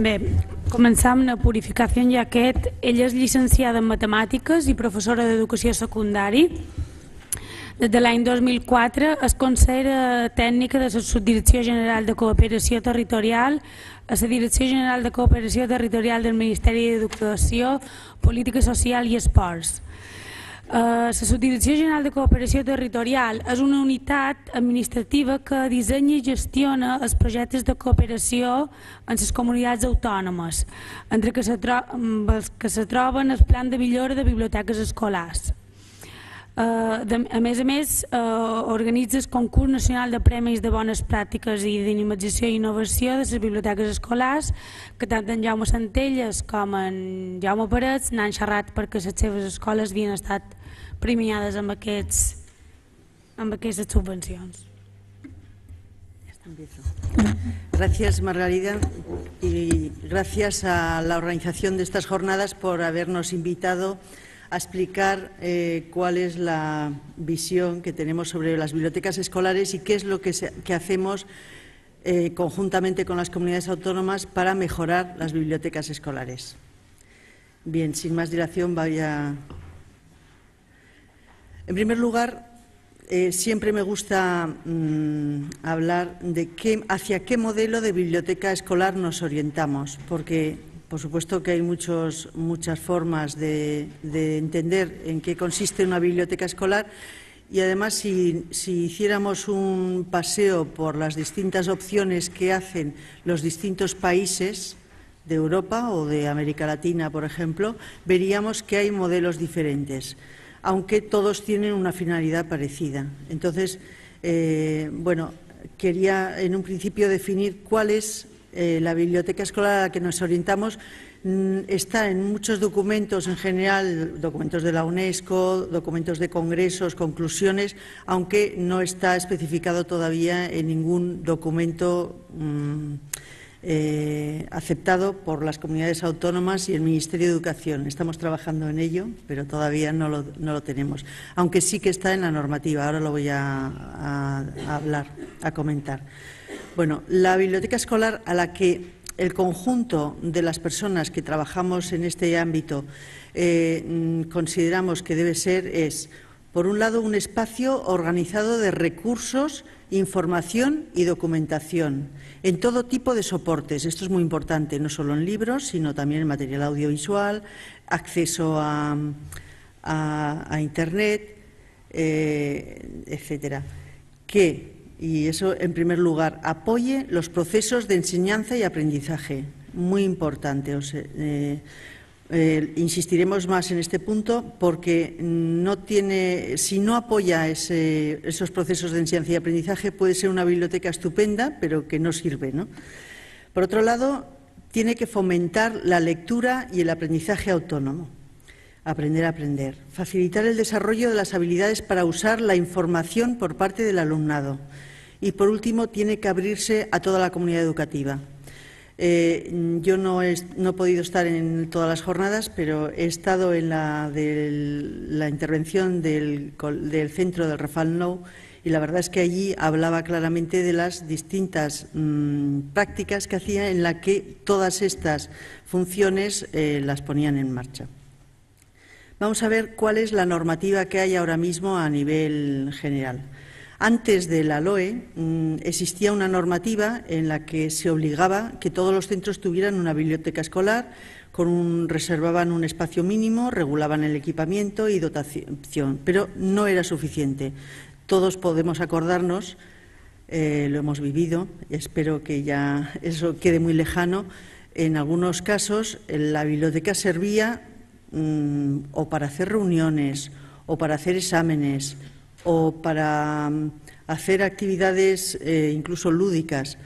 Bé, començar amb la purificació, en Jaquet. ella és llicenciada en matemàtiques i professora d'educació secundària. Des de l'any 2004 es considera tècnica de la Subdirecció General de Cooperació Territorial a la Direcció General de Cooperació Territorial del Ministeri d'Educació, Política Social i Esports. Eh, la Subdirecció General de Cooperació Territorial és una unitat administrativa que dissenya i gestiona els projectes de cooperació en les comunitats autònomes, entre que mm, els que se troben el plan de millora de biblioteques escolars. Eh, a més a més, eh, organitza el concurs nacional de premis de bones pràctiques i d'animatització i innovació de les biblioteques escolars, que tant en Jaume Centelles com en Jaume Parets n'han xerrat perquè les seves escoles havien estat Premiadas amb, aquests, amb aquestes subvencions. Gracias Margarida y gracias a la organización de estas jornadas por habernos invitado a explicar cuál eh, es la visión que tenemos sobre las bibliotecas escolares y qué es lo que, que hacemos eh, conjuntamente con las comunidades autónomas para mejorar las bibliotecas escolares. Bien, sin más dilación, vaya en primer lugar, eh, siempre me gusta mm, hablar de hacia qué modelo de biblioteca escolar nos orientamos, porque por supuesto que hay muchas formas de, entender en qué consiste una biblioteca escolar y además si, si, hiciéramos un paseo por las distintas opciones que hacen los distintos países de Europa o de América Latina, por ejemplo, veríamos que hay modelos diferentes aunque todos tienen una finalidad parecida. Entonces, eh, bueno, quería en un principio definir cuál es eh, la biblioteca escolar a la que nos orientamos. Mm, está en muchos documentos en general, documentos de la UNESCO, documentos de congresos, conclusiones, aunque no está especificado todavía en ningún documento. Mm, eh, aceptado por las comunidades autónomas y el Ministerio de Educación. Estamos trabajando en ello, pero todavía no lo, tenemos, aunque sí que está en la normativa. Ahora lo voy a, hablar, a comentar. Bueno, la biblioteca escolar a la que el conjunto de las personas que trabajamos en este ámbito eh, mm, consideramos que debe ser es por un lado, un espacio organizado de recursos, información y documentación en todo tipo de soportes. Esto es muy importante, no solo en libros, sino también en material audiovisual, acceso a, Internet, eh, etcétera. Que, y eso en primer lugar, apoye los procesos de enseñanza y aprendizaje. Muy importante. Eh, eh, insistiremos más en este punto porque no tiene, si no apoya ese, esos procesos de enseñanza y aprendizaje, puede ser una biblioteca estupenda, pero que no sirve. Por otro lado, tiene que fomentar la lectura y el aprendizaje autónomo. Aprender a aprender. Facilitar el desarrollo de las habilidades para usar la información por parte del alumnado. Y, por último, tiene que abrirse a toda la comunidad educativa. Eh, yo no he, podido estar en todas las jornadas, pero he estado en la, intervención del, centro del Rafal Nou y la verdad es que allí hablaba claramente de las distintas mm, prácticas que hacía en la que todas estas funciones eh, las ponían en marcha. Vamos a ver cuál es la normativa que hay ahora mismo a nivel general. Antes de la LOE mm, existía una normativa en la que se obligaba que todos los centros tuvieran una biblioteca escolar, con reservaban un espacio mínimo, regulaban el equipamiento y dotación, pero no era suficiente. Todos podemos acordarnos, eh, lo hemos vivido, espero que ya eso quede muy lejano, en algunos casos la biblioteca servía mm, o para hacer reuniones o para hacer exámenes o para mm, hacer actividades eh, incluso lúdicas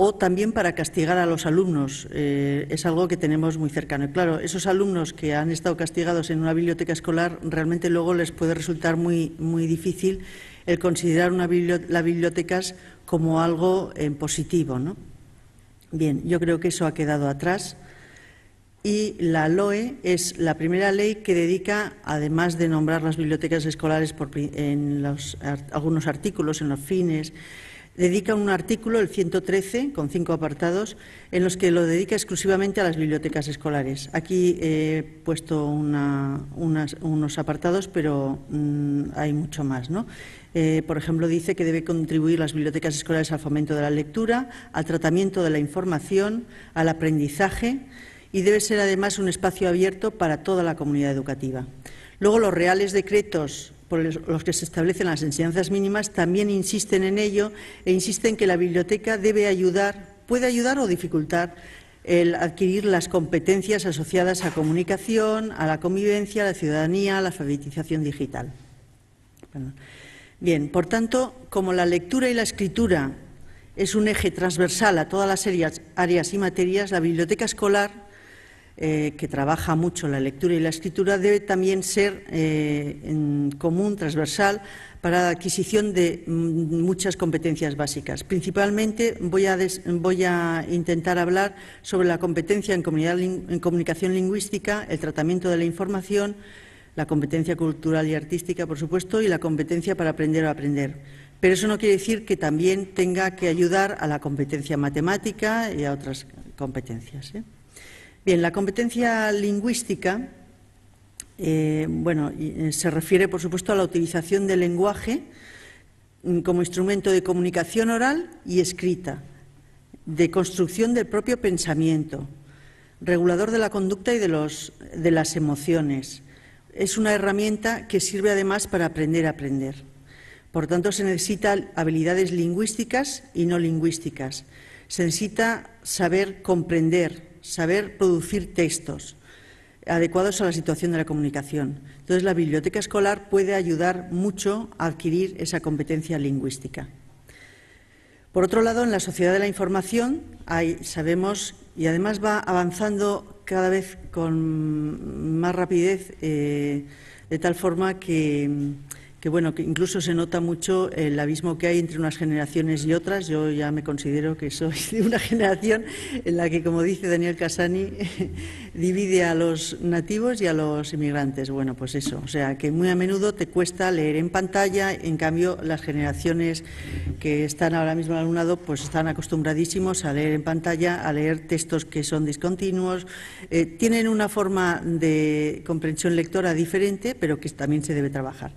o también para castigar a los alumnos. Eh, es algo que tenemos muy cercano. Y claro, esos alumnos que han estado castigados en una biblioteca escolar, realmente luego les puede resultar muy, muy difícil el considerar una biblioteca, las bibliotecas como algo en eh, positivo. ¿no? Bien, yo creo que eso ha quedado atrás y la LOE es la primera ley que dedica, además de nombrar las bibliotecas escolares en los, algunos artículos, en los fines, dedica un artículo, el 113, con cinco apartados, en los que lo dedica exclusivamente a las bibliotecas escolares. Aquí he puesto unos apartados, pero mm, hay mucho más. Eh, por ejemplo, dice que debe contribuir las bibliotecas escolares al fomento de la lectura, al tratamiento de la información, al aprendizaje y debe ser además un espacio abierto para toda la comunidad educativa. Luego, los reales decretos por los que se establecen las enseñanzas mínimas también insisten en ello e insisten que la biblioteca debe ayudar, puede ayudar o dificultar el adquirir las competencias asociadas a comunicación, a la convivencia, a la ciudadanía, a la alfabetización digital. Bien, por tanto, como la lectura y la escritura es un eje transversal a todas las áreas y materias, la biblioteca escolar eh, que trabaja mucho la lectura y la escritura, debe también ser eh, en común, transversal, para la adquisición de mm, muchas competencias básicas. Principalmente voy a, intentar hablar sobre la competencia en, comunicación lingüística, el tratamiento de la información, la competencia cultural y artística, por supuesto, y la competencia para aprender o aprender. Pero eso no quiere decir que también tenga que ayudar a la competencia matemática y a otras competencias. ¿eh? Bien, la competencia lingüística, eh, bueno, eh, se refiere, por supuesto, a la utilización del lenguaje mm, como instrumento de comunicación oral y escrita, de construcción del propio pensamiento, regulador de la conducta y de, los, de las emociones. Es una herramienta que sirve además para aprender a aprender. Por tanto, se necesitan habilidades lingüísticas y no lingüísticas. Se necesita saber comprender, saber producir textos adecuados a la situación de la comunicación. Entonces, la biblioteca escolar puede ayudar mucho a adquirir esa competencia lingüística. Por otro lado, en la sociedad de la información sabemos, y además va avanzando cada vez con más rapidez, eh, de tal forma que que bueno, que incluso se nota mucho el abismo que hay entre unas generaciones y otras. Yo ya me considero que soy de una generación en la que, como dice Daniel Casani, divide a los nativos y a los inmigrantes. Bueno, pues eso, o sea, que muy a menudo te cuesta leer en pantalla, en cambio las generaciones que están ahora mismo al alumnado, pues están acostumbradísimos a leer en pantalla, a leer textos que son discontinuos, eh, tienen una forma de comprensión lectora diferente, pero que también se debe trabajar.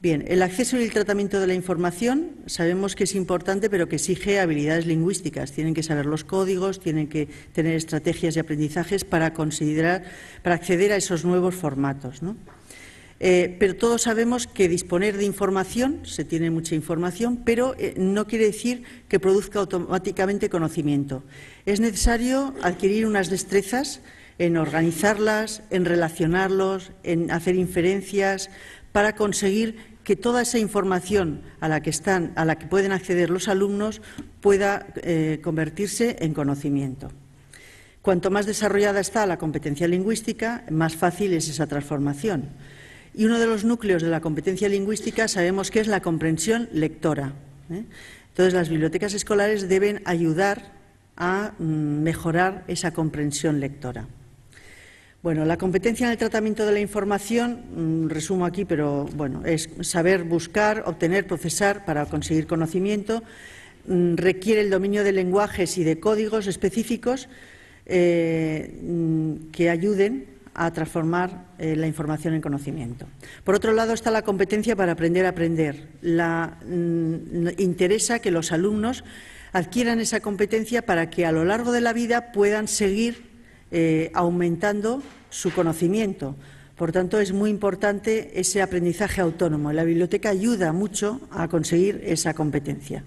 Bien, el acceso y el tratamiento de la información sabemos que es importante, pero que exige habilidades lingüísticas. Tienen que saber los códigos, tienen que tener estrategias y aprendizajes para considerar, para acceder a esos nuevos formatos. Eh, pero todos sabemos que disponer de información, se tiene mucha información, pero eh, no quiere decir que produzca automáticamente conocimiento. Es necesario adquirir unas destrezas en organizarlas, en relacionarlos, en hacer inferencias, para conseguir que toda esa información a la que, a la que pueden acceder los alumnos pueda eh, convertirse en conocimiento. Cuanto más desarrollada está la competencia lingüística, más fácil es esa transformación. Y uno de los núcleos de la competencia lingüística sabemos que es la comprensión lectora. ¿eh? Entonces, las bibliotecas escolares deben ayudar a mm, mejorar esa comprensión lectora. Bueno, la competencia en el tratamiento de la información, mm, resumo aquí, pero bueno, es saber buscar, obtener, procesar para conseguir conocimiento, mm, requiere el dominio de lenguajes y de códigos específicos eh, mm, que ayuden a transformar eh, la información en conocimiento. Por otro lado está la competencia para aprender a aprender. interesa que los alumnos adquieran esa competencia para que a lo largo de la vida puedan seguir eh, aumentando su conocimiento. Por tanto, es muy importante ese aprendizaje autónomo. La biblioteca ayuda mucho a conseguir esa competencia.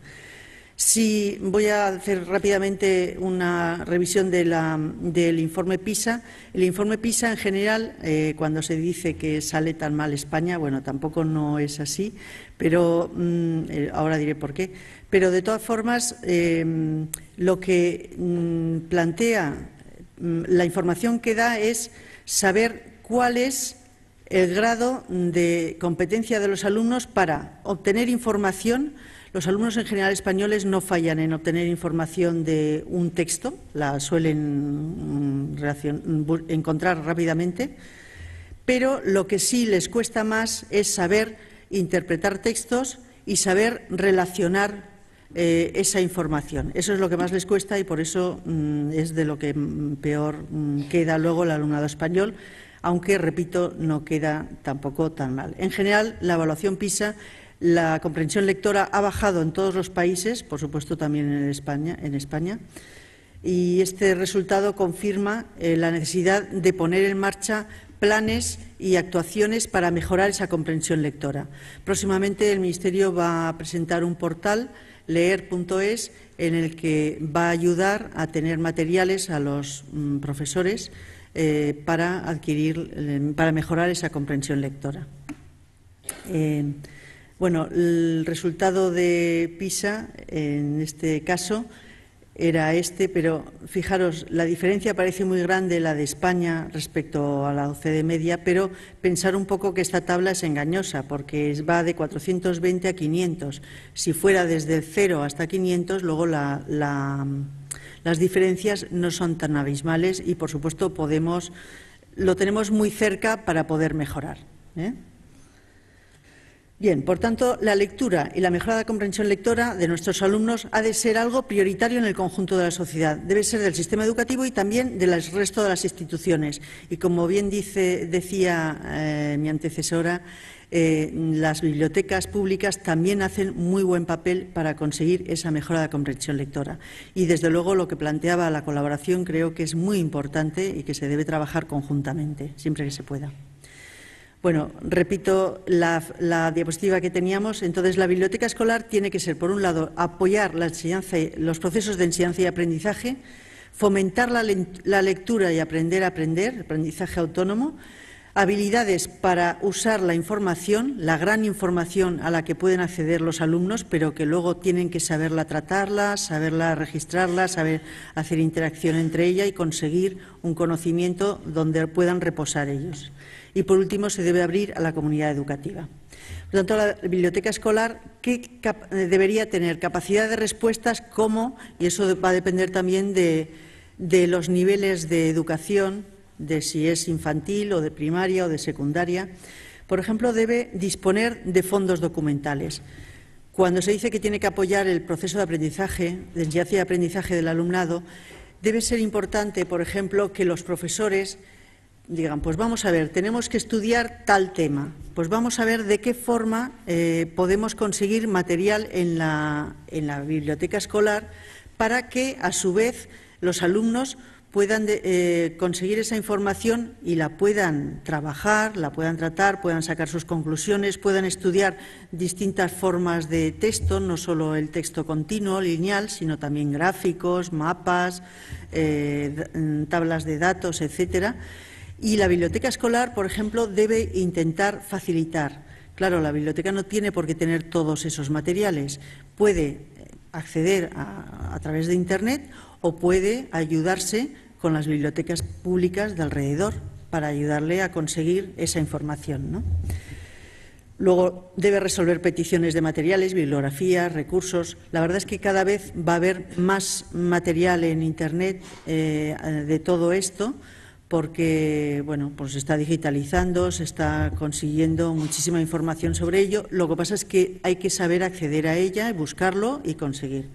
Si voy a hacer rápidamente una revisión la, del informe PISA, el informe PISA en general, eh, cuando se dice que sale tan mal España, bueno, tampoco no es así, pero mm, eh, ahora diré por qué. Pero de todas formas, em, lo que mm, plantea, mm, la información que da es saber cuál es el grado de competencia de los alumnos para obtener información. Los alumnos en general españoles no fallan en obtener información de un texto, la suelen mm, mm, encontrar rápidamente, pero lo que sí les cuesta más es saber interpretar textos y saber relacionar eh, esa información. Eso es lo que más les cuesta y por eso mm, es de lo que mm, peor mm, queda luego el alumnado español, aunque, repito, no queda tampoco tan mal. En general, la evaluación PISA la comprensión lectora ha bajado en todos los países, por supuesto también en España, y este resultado confirma eh, la necesidad de poner en marcha planes y actuaciones para mejorar esa comprensión lectora. Próximamente el Ministerio va a presentar un portal leer.es en el que va a ayudar a tener materiales a los mm, profesores eh, para adquirir, eh, para mejorar esa comprensión lectora. Eh, bueno, el resultado de PISA en este caso era este, pero fijaros, la diferencia parece muy grande la de España respecto a la OCDE media, pero pensar un poco que esta tabla es engañosa porque va de 420 a 500. Si fuera desde cero 0 hasta 500, luego las diferencias no son tan abismales y, por supuesto, podemos, lo tenemos muy cerca para poder mejorar. ¿eh? Bien, por tanto, la lectura y la mejorada comprensión lectora de nuestros alumnos ha de ser algo prioritario en el conjunto de la sociedad. Debe ser del sistema educativo y también del resto de las instituciones. Y como bien decía eh, mi antecesora, eh, las bibliotecas públicas también hacen muy buen papel para conseguir esa mejora de comprensión lectora. Y desde luego lo que planteaba la colaboración creo que es muy importante y que se debe trabajar conjuntamente, siempre que se pueda. Bueno, repito la, diapositiva que teníamos. Entonces, la biblioteca escolar tiene que ser, por un lado, apoyar la enseñanza los procesos de enseñanza y aprendizaje, fomentar la, la lectura y aprender a aprender, aprendizaje autónomo, habilidades para usar la información, la gran información a la que pueden acceder los alumnos, pero que luego tienen que saberla tratarla, saberla registrarla, saber hacer interacción entre ella y conseguir un conocimiento donde puedan reposar ellos y, por último, se debe abrir a la comunidad educativa. Por tanto, la biblioteca escolar ¿qué eh, debería tener capacidad de respuestas, cómo, y eso va a depender también de, los niveles de educación, de si es infantil o de primaria o de secundaria. Por ejemplo, debe disponer de fondos documentales. Cuando se dice que tiene que apoyar el proceso de aprendizaje, de enseñanza y aprendizaje del alumnado, debe ser importante, por ejemplo, que los profesores digan, pues vamos a ver, tenemos que estudiar tal tema, pues vamos a ver de qué forma eh, podemos conseguir material en la, biblioteca escolar para que, a su vez, los alumnos puedan eh, conseguir esa información y la puedan trabajar, la puedan tratar, puedan sacar sus conclusiones, puedan estudiar distintas formas de texto, no solo el texto continuo, lineal, sino también gráficos, mapas, eh, mm, tablas de datos, etcétera y la biblioteca escolar, por ejemplo, debe intentar facilitar. Claro, la biblioteca no tiene por qué tener todos esos materiales. Puede eh, acceder a, través de Internet o puede ayudarse con las bibliotecas públicas de alrededor para ayudarle a conseguir esa información. Luego debe resolver peticiones de materiales, bibliografías, recursos. La verdad es que cada vez va a haber más material en Internet eh, de todo esto porque bueno, pues se está digitalizando, se está consiguiendo muchísima información sobre ello. Lo que pasa es que hay que saber acceder a ella, buscarlo y conseguir.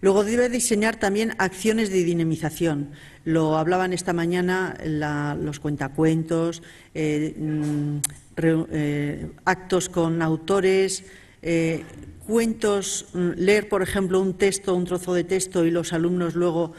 Luego debe diseñar también acciones de dinamización. Lo hablaban esta mañana los cuentacuentos, eh, mm, eh, actos con autores, eh, cuentos, mm, leer, por ejemplo, un texto, un trozo de texto y los alumnos luego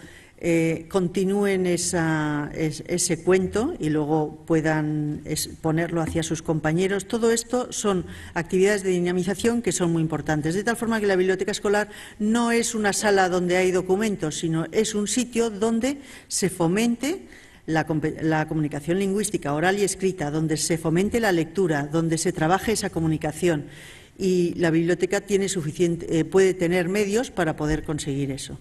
eh, continúen esa, ese cuento y luego puedan ponerlo hacia sus compañeros. Todo esto son actividades de dinamización que son muy importantes, de tal forma que la biblioteca escolar no es una sala donde hay documentos, sino es un sitio donde se fomente la, comunicación lingüística oral y escrita, donde se fomente la lectura, donde se trabaje esa comunicación y la biblioteca tiene suficiente, eh, puede tener medios para poder conseguir eso.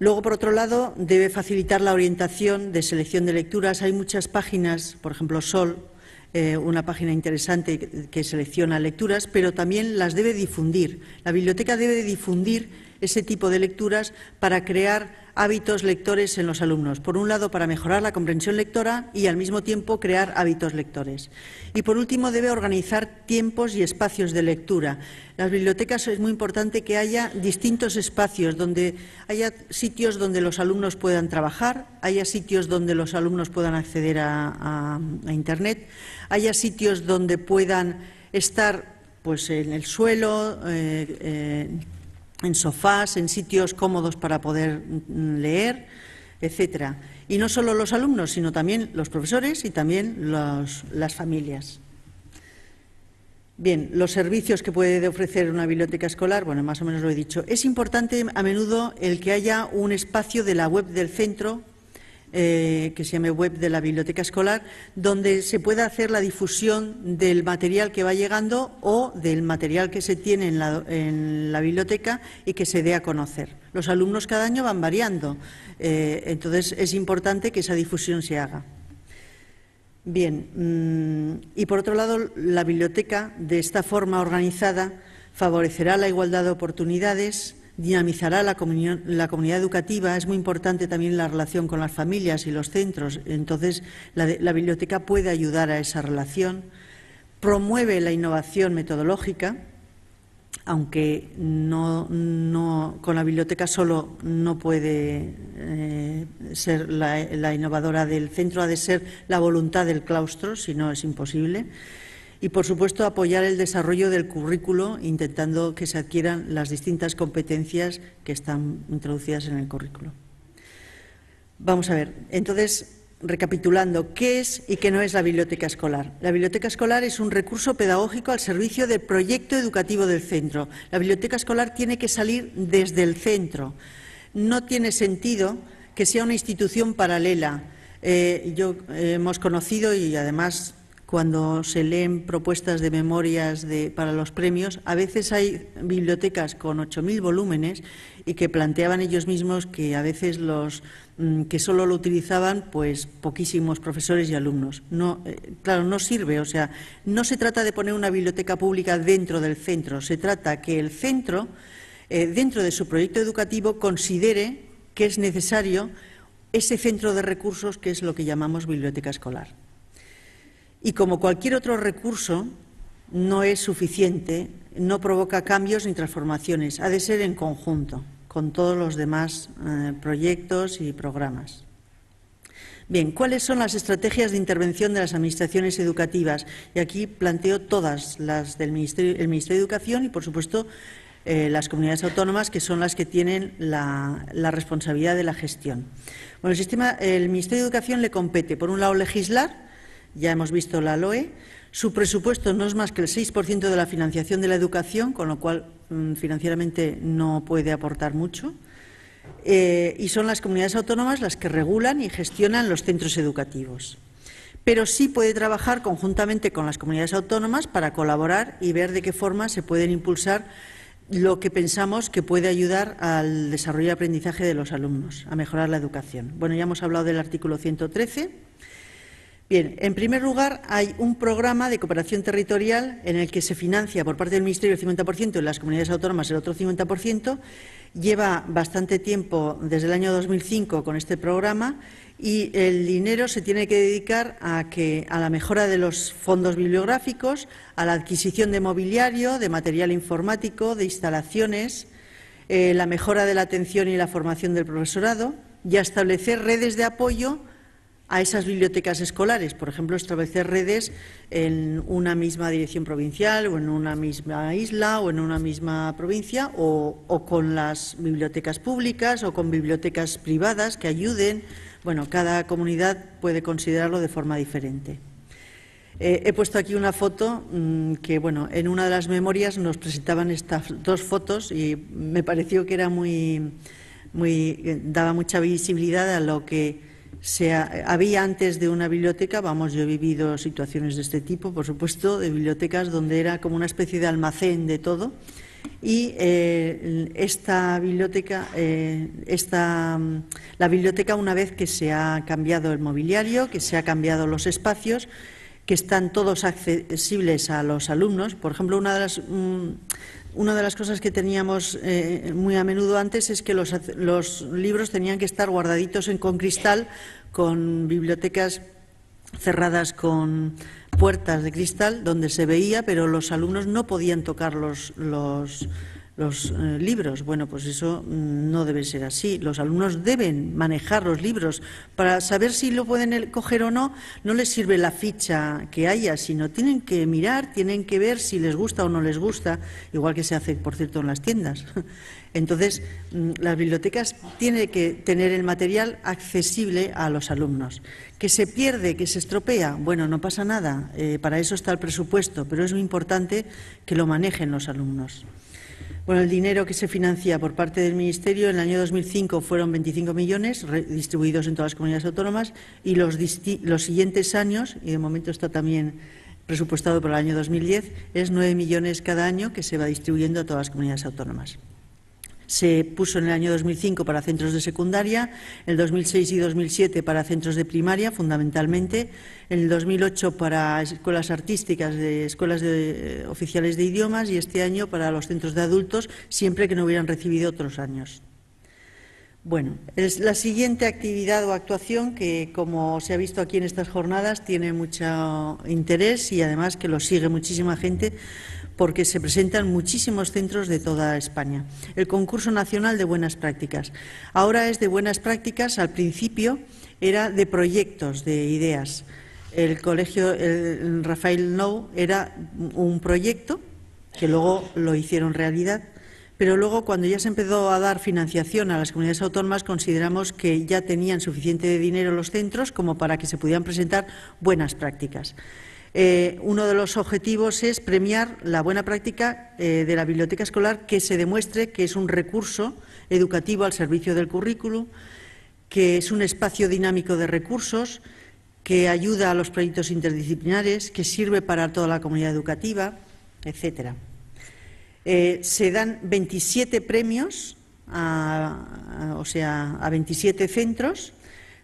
Luego, por otro lado, debe facilitar la orientación de selección de lecturas. Hay muchas páginas, por ejemplo, Sol, eh, una página interesante que selecciona lecturas, pero también las debe difundir. La biblioteca debe difundir ese tipo de lecturas para crear hábitos lectores en los alumnos. Por un lado, para mejorar la comprensión lectora y, al mismo tiempo, crear hábitos lectores. Y, por último, debe organizar tiempos y espacios de lectura. Las bibliotecas es muy importante que haya distintos espacios, donde haya sitios donde los alumnos puedan trabajar, haya sitios donde los alumnos puedan acceder a, Internet, haya sitios donde puedan estar pues, en el suelo. Eh, eh, en sofás, en sitios cómodos para poder mm, leer, etcétera. Y no solo los alumnos, sino también los profesores y también las familias. Bien, los servicios que puede ofrecer una biblioteca escolar, bueno, más o menos lo he dicho. Es importante a menudo el que haya un espacio de la web del centro eh, que se llame web de la biblioteca escolar, donde se pueda hacer la difusión del material que va llegando o del material que se tiene en la, biblioteca y que se dé a conocer. Los alumnos cada año van variando, eh, entonces es importante que esa difusión se haga. Bien, mm, y por otro lado, la biblioteca, de esta forma organizada, favorecerá la igualdad de oportunidades dinamizará la, comunidad educativa. Es muy importante también la relación con las familias y los centros. Entonces, la, biblioteca puede ayudar a esa relación. Promueve la innovación metodológica, aunque no, con la biblioteca solo no puede eh, ser la innovadora del centro, ha de ser la voluntad del claustro, si no es imposible y, por supuesto, apoyar el desarrollo del currículo, intentando que se adquieran las distintas competencias que están introducidas en el currículo. Vamos a ver, entonces, recapitulando, ¿qué es y qué no es la biblioteca escolar? La biblioteca escolar es un recurso pedagógico al servicio del proyecto educativo del centro. La biblioteca escolar tiene que salir desde el centro. No tiene sentido que sea una institución paralela. Eh, yo, eh, hemos conocido y además cuando se leen propuestas de memorias para los premios, a veces hay bibliotecas con 8.000 volúmenes y que planteaban ellos mismos que a veces los mm, que solo lo utilizaban pues poquísimos profesores y alumnos. No, eh, claro, no sirve, o sea, no se trata de poner una biblioteca pública dentro del centro, se trata que el centro eh, dentro de su proyecto educativo considere que es necesario ese centro de recursos que es lo que llamamos biblioteca escolar. Y como cualquier otro recurso, no es suficiente, no provoca cambios ni transformaciones. Ha de ser en conjunto con todos los demás eh, proyectos y programas. Bien, ¿cuáles son las estrategias de intervención de las administraciones educativas? Y aquí planteo todas las del Ministerio, de Educación y, por supuesto, eh, las comunidades autónomas, que son las que tienen la, responsabilidad de la gestión. Bueno, el, sistema, el Ministerio de Educación le compete, por un lado, legislar ya hemos visto la LOE. Su presupuesto no es más que el 6% de la financiación de la educación, con lo cual mm, financieramente no puede aportar mucho. Eh, y son las comunidades autónomas las que regulan y gestionan los centros educativos. Pero sí puede trabajar conjuntamente con las comunidades autónomas para colaborar y ver de qué forma se pueden impulsar lo que pensamos que puede ayudar al desarrollo y aprendizaje de los alumnos, a mejorar la educación. Bueno, ya hemos hablado del artículo 113. Bien, en primer lugar, hay un programa de cooperación territorial en el que se financia por parte del Ministerio el 50% y las comunidades autónomas el otro 50%. Lleva bastante tiempo, desde el año 2005, con este programa y el dinero se tiene que dedicar a, que, a la mejora de los fondos bibliográficos, a la adquisición de mobiliario, de material informático, de instalaciones, eh, la mejora de la atención y la formación del profesorado y a establecer redes de apoyo a esas bibliotecas escolares, por ejemplo, establecer redes en una misma dirección provincial o en una misma isla o en una misma provincia o, con las bibliotecas públicas o con bibliotecas privadas que ayuden. Bueno, cada comunidad puede considerarlo de forma diferente. Eh, he puesto aquí una foto mm, que, bueno, en una de las memorias nos presentaban estas dos fotos y me pareció que era muy, muy eh, daba mucha visibilidad a lo que se había antes de una biblioteca, vamos, yo he vivido situaciones de este tipo, por supuesto, de bibliotecas donde era como una especie de almacén de todo. Y eh, esta biblioteca, eh, esta, mm, la biblioteca, una vez que se ha cambiado el mobiliario, que se ha cambiado los espacios, que están todos accesibles a los alumnos, por ejemplo, una de las. Mm, una de las cosas que teníamos eh, muy a menudo antes es que los, libros tenían que estar guardaditos en, con cristal, con bibliotecas cerradas con puertas de cristal, donde se veía, pero los alumnos no podían tocar los, los los eh, libros. Bueno, pues eso mm, no debe ser así. Los alumnos deben manejar los libros. Para saber si lo pueden eh, coger o no, no les sirve la ficha que haya, sino tienen que mirar, tienen que ver si les gusta o no les gusta, igual que se hace, por cierto, en las tiendas. Entonces, mm, las bibliotecas tienen que tener el material accesible a los alumnos. ¿Que se pierde, que se estropea? Bueno, no pasa nada, eh, para eso está el presupuesto, pero es muy importante que lo manejen los alumnos. Con el dinero que se financia por parte del Ministerio, en el año 2005 fueron 25 millones distribuidos en todas las comunidades autónomas y los, siguientes años, y de momento está también presupuestado para el año 2010, es 9 millones cada año que se va distribuyendo a todas las comunidades autónomas se puso en el año 2005 para centros de secundaria, el 2006 y 2007 para centros de primaria, fundamentalmente, en el 2008 para escuelas artísticas, de escuelas de, eh, oficiales de idiomas y este año para los centros de adultos, siempre que no hubieran recibido otros años. Bueno, es la siguiente actividad o actuación que, como se ha visto aquí en estas jornadas, tiene mucho interés y además que lo sigue muchísima gente, porque se presentan muchísimos centros de toda España. El concurso nacional de buenas prácticas. Ahora es de buenas prácticas, al principio era de proyectos, de ideas. El colegio Rafael Nou era un proyecto que luego lo hicieron realidad, pero luego cuando ya se empezó a dar financiación a las comunidades autónomas consideramos que ya tenían suficiente dinero los centros como para que se pudieran presentar buenas prácticas. Eh, uno de los objetivos es premiar la buena práctica eh, de la biblioteca escolar, que se demuestre que es un recurso educativo al servicio del currículum, que es un espacio dinámico de recursos, que ayuda a los proyectos interdisciplinares, que sirve para toda la comunidad educativa, etcétera. Eh, se dan 27 premios, o sea, a 27 centros.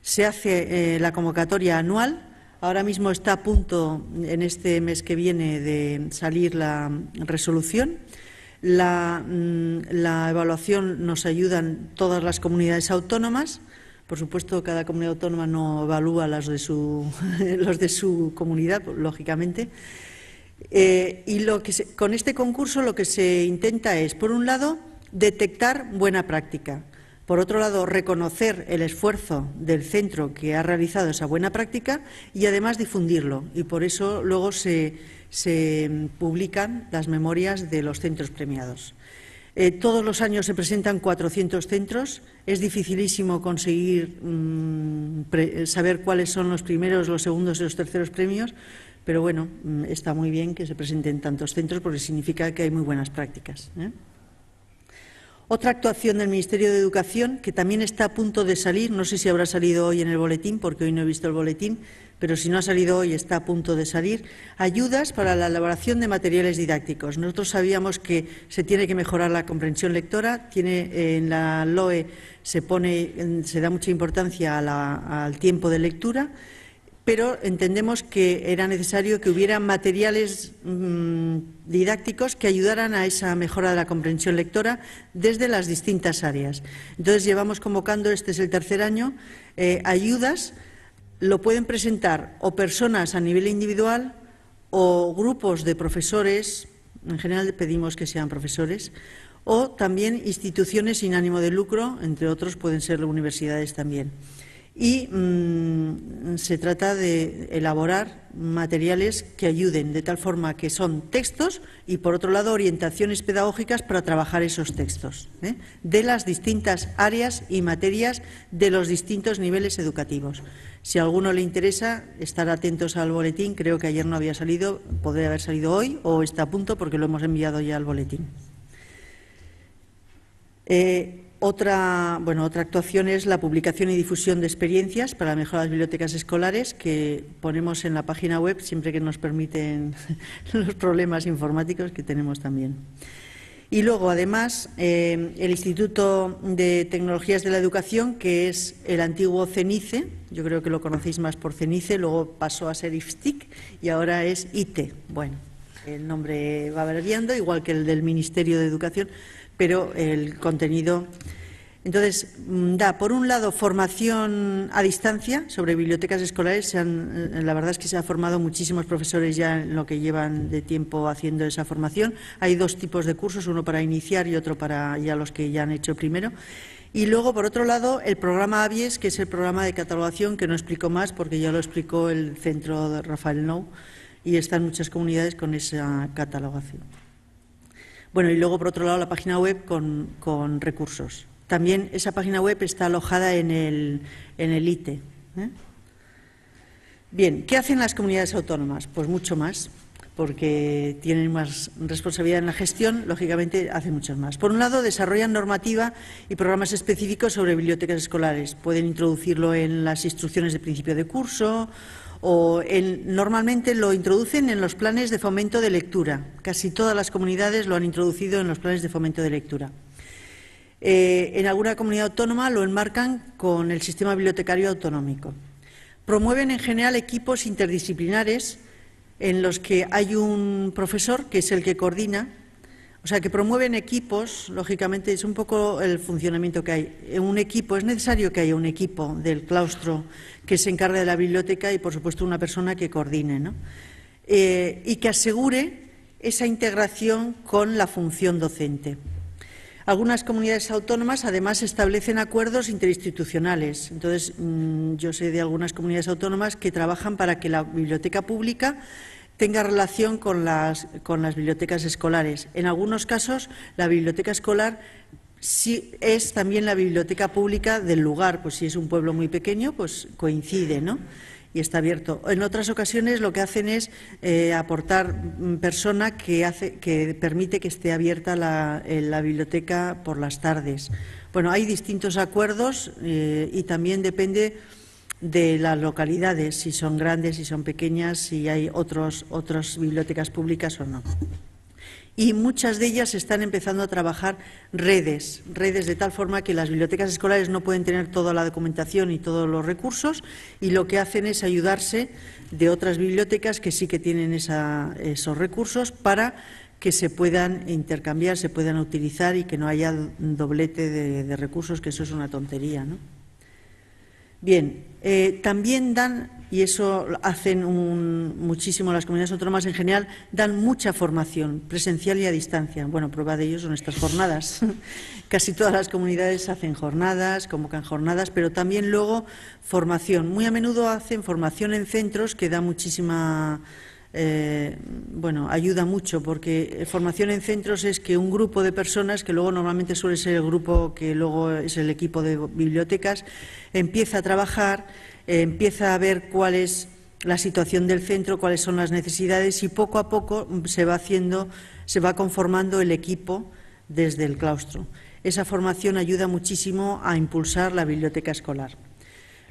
Se hace la convocatoria anual Ahora mismo está a punto, en este mes que viene, de salir la resolución. Mm, la, evaluación nos ayudan todas las comunidades autónomas. Por supuesto, cada comunidad autónoma no evalúa las de su, los de su comunidad, lógicamente. Eh, y lo que con este concurso lo que se intenta es, por un lado, detectar buena práctica. Por otro lado, reconocer el esfuerzo del centro que ha realizado esa buena práctica y además difundirlo. Y por eso luego se, publican las memorias de los centros premiados. Eh, todos los años se presentan 400 centros. Es dificilísimo conseguir mm, saber cuáles son los primeros, los segundos y los terceros premios, pero bueno, mm, está muy bien que se presenten tantos centros porque significa que hay muy buenas prácticas. ¿eh? Otra actuación del Ministerio de Educación, que también está a punto de salir, no sé si habrá salido hoy en el boletín, porque hoy no he visto el boletín, pero si no ha salido hoy está a punto de salir, ayudas para la elaboración de materiales didácticos. Nosotros sabíamos que se tiene que mejorar la comprensión lectora, tiene, en la LOE se, pone, se da mucha importancia al tiempo de lectura pero entendemos que era necesario que hubiera materiales mm, didácticos que ayudaran a esa mejora de la comprensión lectora desde las distintas áreas. Entonces llevamos convocando, este es el tercer año, eh, ayudas, lo pueden presentar o personas a nivel individual o grupos de profesores, en general pedimos que sean profesores, o también instituciones sin ánimo de lucro, entre otros pueden ser universidades también y mm, se trata de elaborar materiales que ayuden, de tal forma que son textos y, por otro lado, orientaciones pedagógicas para trabajar esos textos ¿eh? de las distintas áreas y materias de los distintos niveles educativos. Si a alguno le interesa, estar atentos al boletín. Creo que ayer no había salido, podría haber salido hoy o está a punto porque lo hemos enviado ya al boletín. Eh, otra, otra actuación es la publicación y difusión de experiencias para mejorar las bibliotecas escolares que ponemos en la página web siempre que nos permiten los problemas informáticos que tenemos también. Y luego, además, eh, el Instituto de Tecnologías de la Educación, que es el antiguo CENICE, yo creo que lo conocéis más por CENICE, luego pasó a ser IFSTIC y ahora es ITE. Bueno, el nombre va variando, igual que el del Ministerio de Educación, pero el contenido. Entonces, mm, da, por un lado, formación a distancia sobre bibliotecas escolares. Eh, la verdad es que se han formado muchísimos profesores ya en lo que llevan de tiempo haciendo esa formación. Hay dos tipos de cursos, uno para iniciar y otro para ya los que ya han hecho primero. Y luego, por otro lado, el programa AVIES, que es el programa de catalogación, que no explico más porque ya lo explicó el centro de Rafael Nou, y están muchas comunidades con esa catalogación. Bueno, y luego, por otro lado, la página web con, recursos. También esa página web está alojada en el, en ITE. ¿eh? Bien, ¿qué hacen las comunidades autónomas? Pues mucho más, porque tienen más responsabilidad en la gestión, lógicamente hacen muchas más. Por un lado, desarrollan normativa y programas específicos sobre bibliotecas escolares. Pueden introducirlo en las instrucciones de principio de curso o normalmente lo introducen en los planes de fomento de lectura. Casi todas las comunidades lo han introducido en los planes de fomento de lectura. Eh, en alguna comunidad autónoma lo enmarcan con el sistema bibliotecario autonómico. Promueven en general equipos interdisciplinares en los que hay un profesor que es el que coordina, o sea, que promueven equipos, lógicamente es un poco el funcionamiento que hay. un equipo, es necesario que haya un equipo del claustro que se encargue de la biblioteca y, por supuesto, una persona que coordine eh, y que asegure esa integración con la función docente. Algunas comunidades autónomas, además, establecen acuerdos interinstitucionales. Entonces, mm, yo sé de algunas comunidades autónomas que trabajan para que la biblioteca pública tenga relación con las, con las bibliotecas escolares. En algunos casos, la biblioteca escolar si es también la biblioteca pública del lugar, pues si es un pueblo muy pequeño, pues coincide, ¿no? y está abierto. En otras ocasiones lo que hacen es eh, aportar mm, persona que, hace, que permite que esté abierta la, eh, biblioteca por las tardes. Bueno, hay distintos acuerdos eh, y también depende de las localidades, si son grandes, si son pequeñas, si hay otros, otras bibliotecas públicas o no y muchas de ellas están empezando a trabajar redes, redes de tal forma que las bibliotecas escolares no pueden tener toda la documentación y todos los recursos y lo que hacen es ayudarse de otras bibliotecas que sí que tienen esos recursos para que se puedan intercambiar, se puedan utilizar y que no haya doblete de, recursos, que eso es una tontería. ¿no? Bien, eh, también dan y eso hacen un, muchísimo las comunidades autónomas en general, dan mucha formación presencial y a distancia. Bueno, prueba de ello son estas jornadas. Casi todas las comunidades hacen jornadas, convocan jornadas, pero también luego formación. Muy a menudo hacen formación en centros que da muchísima... Eh, bueno, ayuda mucho porque formación en centros es que un grupo de personas, que luego normalmente suele ser el grupo que luego es el equipo de bibliotecas, empieza a trabajar eh, empieza a ver cuál es la situación del centro, cuáles son las necesidades y poco a poco se va haciendo, se va conformando el equipo desde el claustro. Esa formación ayuda muchísimo a impulsar la biblioteca escolar.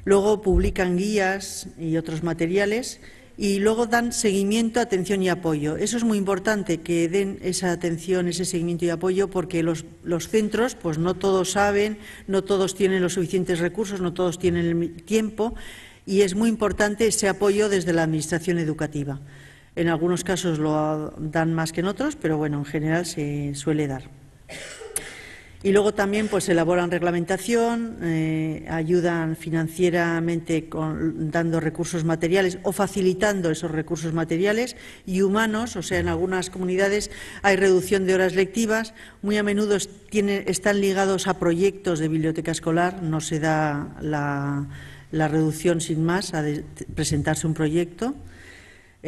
Luego publican guías y otros materiales y luego dan seguimiento, atención y apoyo. Eso es muy importante, que den esa atención, ese seguimiento y apoyo, porque los, centros, pues no todos saben, no todos tienen los suficientes recursos, no todos tienen el tiempo, y es muy importante ese apoyo desde la Administración educativa. En algunos casos lo dan más que en otros, pero bueno, en general se suele dar. Y luego también pues elaboran reglamentación, eh, ayudan financieramente dando recursos materiales o facilitando esos recursos materiales y humanos, o sea, en algunas comunidades hay reducción de horas lectivas, muy a menudo están ligados a proyectos de biblioteca escolar, no se da la, reducción sin más a presentarse un proyecto.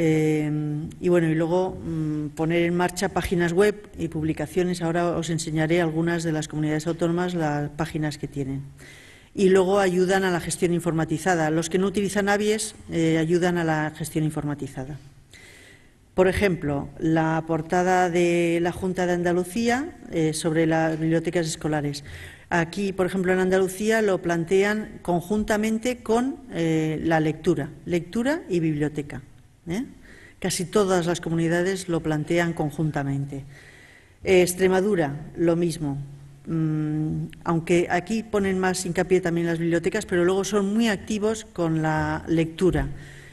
Em, y bueno, y luego mm, poner en marcha páginas web y publicaciones. Ahora os enseñaré algunas de las comunidades autónomas, las páginas que tienen. Y luego ayudan a la gestión informatizada. Los que no utilizan AVIES eh, ayudan a la gestión informatizada. Por ejemplo, la portada de la Junta de Andalucía eh, sobre las bibliotecas escolares. Aquí, por ejemplo, en Andalucía lo plantean conjuntamente con eh, la lectura, lectura y biblioteca. ¿eh? Casi todas las comunidades lo plantean conjuntamente. Eh, Extremadura, lo mismo. Mm, aunque aquí ponen más hincapié también las bibliotecas, pero luego son muy activos con la lectura.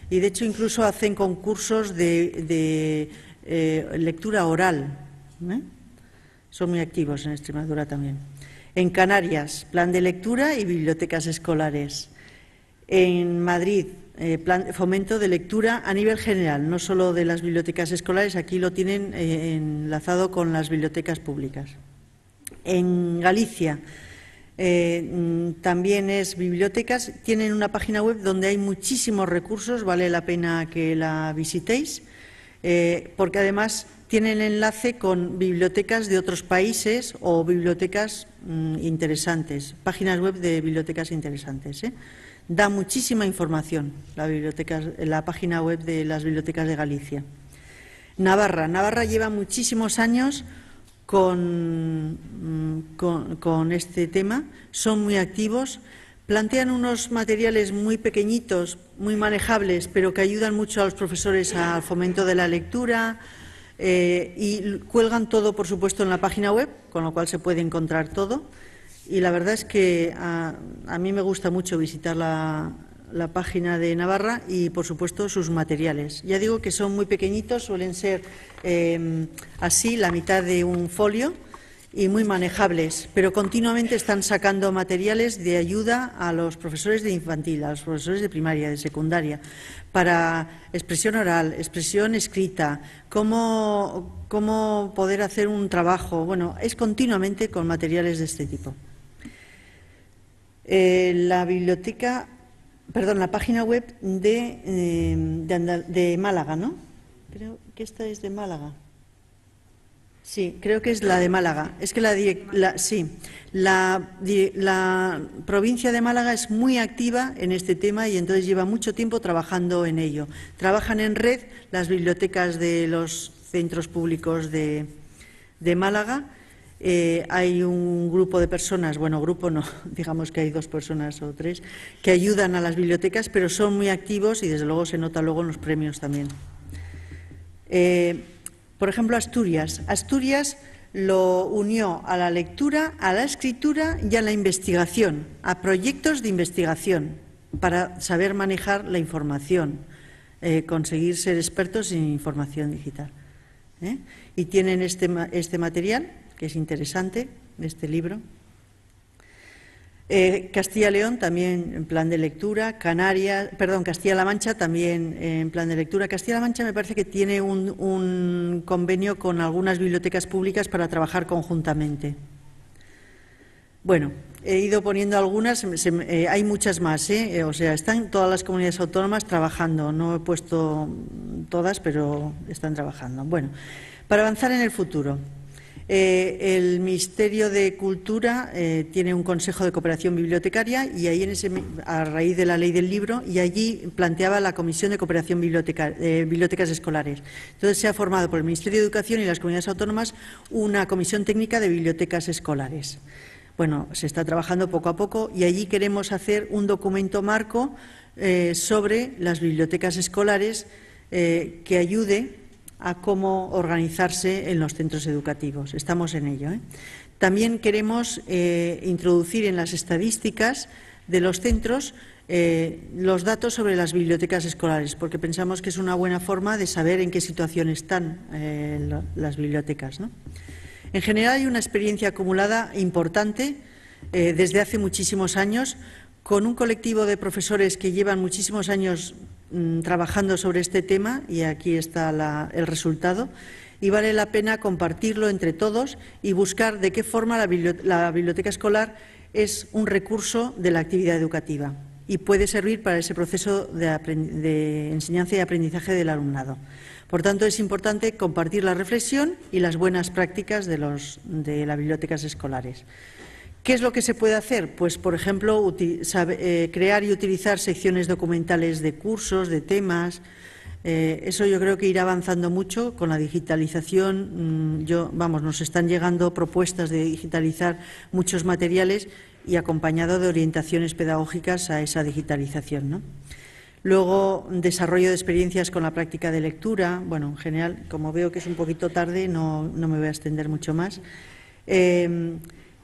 Y de hecho incluso hacen concursos de, eh, lectura oral. Son muy activos en Extremadura también. En Canarias, plan de lectura y bibliotecas escolares. En Madrid, eh, fomento de lectura a nivel general, no solo de las bibliotecas escolares, aquí lo tienen eh, enlazado con las bibliotecas públicas. En Galicia eh, mm, también es bibliotecas, tienen una página web donde hay muchísimos recursos, vale la pena que la visitéis, porque además tienen enlace con bibliotecas de otros países o bibliotecas mm, interesantes, páginas web de bibliotecas interesantes. Da muchísima información la, la página web de las bibliotecas de Galicia. Navarra. Navarra lleva muchísimos años mm, con, con, este tema, son muy activos, plantean unos materiales muy pequeñitos, muy manejables, pero que ayudan mucho a los profesores al fomento de la lectura eh, y cuelgan todo, por supuesto, en la página web, con lo cual se puede encontrar todo. Y la verdad es que a, mí me gusta mucho visitar la, página de Navarra y, por supuesto, sus materiales. Ya digo que son muy pequeñitos, suelen ser em, así, la mitad de un folio y muy manejables, pero continuamente están sacando materiales de ayuda a los profesores de infantil, a los profesores de primaria, de secundaria, para expresión oral, expresión escrita, cómo, cómo poder hacer un trabajo. Bueno, es continuamente con materiales de este tipo. Eh, la biblioteca, perdón, la página web em, de, Málaga, ¿no? Creo que esta es de Málaga. Sí, creo que es la de Málaga. Es que la, la sí, la, la, provincia de Málaga es muy activa en este tema y entonces lleva mucho tiempo trabajando en ello. Trabajan en red las bibliotecas de los centros públicos de, de Málaga eh, hay un grupo de personas, bueno, grupo no, digamos que hay dos personas o tres, que ayudan a las bibliotecas, pero son muy activos y desde luego se nota luego en los premios también. Eh, por ejemplo, Asturias. Asturias lo unió a la lectura, a la escritura y a la investigación, a proyectos de investigación para saber manejar la información, eh, conseguir ser expertos en información digital. Y tienen este, este material que es interesante este libro. Eh, Castilla-León también en plan de lectura, Canarias, perdón, Castilla-La Mancha también eh, en plan de lectura. Castilla-La Mancha me parece que tiene un, convenio con algunas bibliotecas públicas para trabajar conjuntamente. Bueno, he ido poniendo algunas, eh, hay muchas más, o sea, están todas las comunidades autónomas trabajando, no he puesto todas, pero están trabajando. Bueno, para avanzar en el futuro. Eh, el Ministerio de Cultura eh, tiene un Consejo de Cooperación Bibliotecaria y ahí, a raíz de la ley del libro, y allí planteaba la Comisión de Cooperación eh, Bibliotecas Escolares. Entonces se ha formado por el Ministerio de Educación y las comunidades autónomas una Comisión Técnica de Bibliotecas Escolares. Bueno, se está trabajando poco a poco y allí queremos hacer un documento marco sobre las bibliotecas escolares que ayude a cómo organizarse en los centros educativos. Estamos en ello. ¿eh? También queremos eh, introducir en las estadísticas de los centros eh, los datos sobre las bibliotecas escolares, porque pensamos que es una buena forma de saber en qué situación están las bibliotecas. En general hay una experiencia acumulada importante desde hace muchísimos años con un colectivo de profesores que llevan muchísimos años Mm, trabajando sobre este tema y aquí está la, el resultado y vale la pena compartirlo entre todos y buscar de qué forma la biblioteca, escolar es un recurso de la actividad educativa y puede servir para ese proceso de, enseñanza y aprendizaje del alumnado. Por tanto, es importante compartir la reflexión y las buenas prácticas de las bibliotecas escolares. ¿Qué es lo que se puede hacer? Pues, por ejemplo, eh, crear y utilizar secciones documentales de cursos, de temas. Eh, eso yo creo que irá avanzando mucho con la digitalización. Mm, vamos, nos están llegando propuestas de digitalizar muchos materiales y acompañado de orientaciones pedagógicas a esa digitalización. Luego, desarrollo de experiencias con la práctica de lectura. Bueno, en general, como veo que es un poquito tarde, no, me voy a extender mucho más. Eh,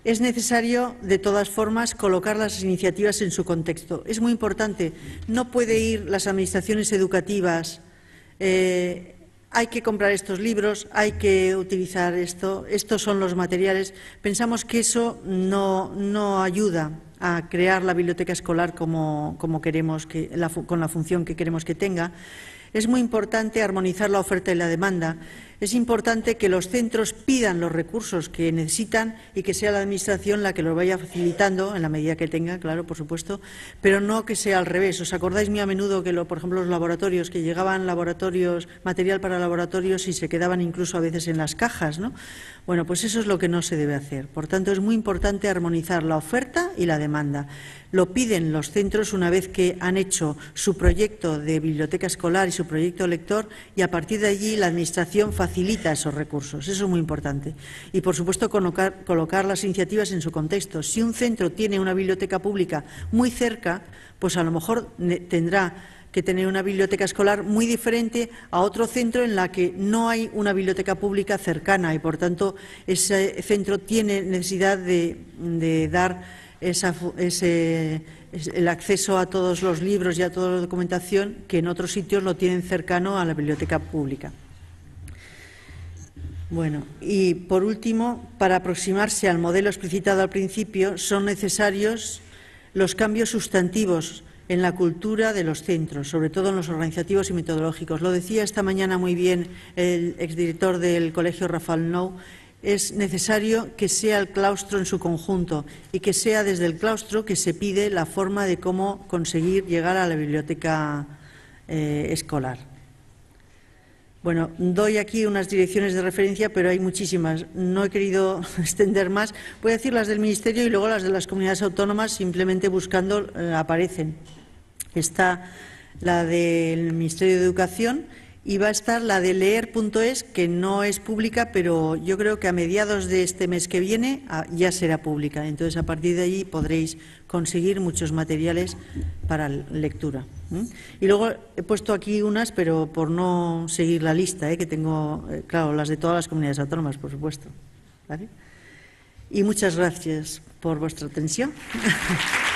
es necesario, de todas formas, colocar las iniciativas en su contexto. Es muy importante. No puede ir las administraciones educativas. Eh, hay que comprar estos libros, hay que utilizar esto, estos son los materiales. Pensamos que eso no, ayuda a crear la biblioteca escolar como, queremos que, con la función que queremos que tenga. Es muy importante armonizar la oferta y la demanda. Es importante que los centros pidan los recursos que necesitan y que sea la Administración la que los vaya facilitando, en la medida que tenga, claro, por supuesto, pero no que sea al revés. ¿Os acordáis muy a menudo que, lo, por ejemplo, los laboratorios, que llegaban laboratorios, material para laboratorios y se quedaban incluso a veces en las cajas, Bueno, pues eso es lo que no se debe hacer. Por tanto, es muy importante armonizar la oferta y la demanda. Lo piden los centros una vez que han hecho su proyecto de biblioteca escolar y su proyecto lector y a partir de allí la Administración facilita facilita esos recursos. Eso es muy importante. Y, por supuesto, colocar, las iniciativas en su contexto. Si un centro tiene una biblioteca pública muy cerca, pues a lo mejor tendrá que tener una biblioteca escolar muy diferente a otro centro en la que no hay una biblioteca pública cercana y, por tanto, ese centro tiene necesidad de, dar el acceso a todos los libros y a toda la documentación que en otros sitios lo tienen cercano a la biblioteca pública. Bueno, y por último, para aproximarse al modelo explicitado al principio, son necesarios los cambios sustantivos en la cultura de los centros, sobre todo en los organizativos y metodológicos. Lo decía esta mañana muy bien el exdirector del Colegio Rafael Nou, es necesario que sea el claustro en su conjunto y que sea desde el claustro que se pide la forma de cómo conseguir llegar a la biblioteca eh, escolar. Bueno, doy aquí unas direcciones de referencia, pero hay muchísimas. No he querido extender más. Voy a decir las del Ministerio y luego las de las comunidades autónomas, simplemente buscando eh, aparecen. Está la del Ministerio de Educación y va a estar la de leer.es, que no es pública, pero yo creo que a mediados de este mes que viene ah, ya será pública. Entonces, a partir de allí podréis conseguir muchos materiales para lectura. Y luego he puesto aquí unas, pero por no seguir la lista, ¿eh? que tengo, eh, claro, las de todas las comunidades autónomas, por supuesto. Y muchas gracias por vuestra atención.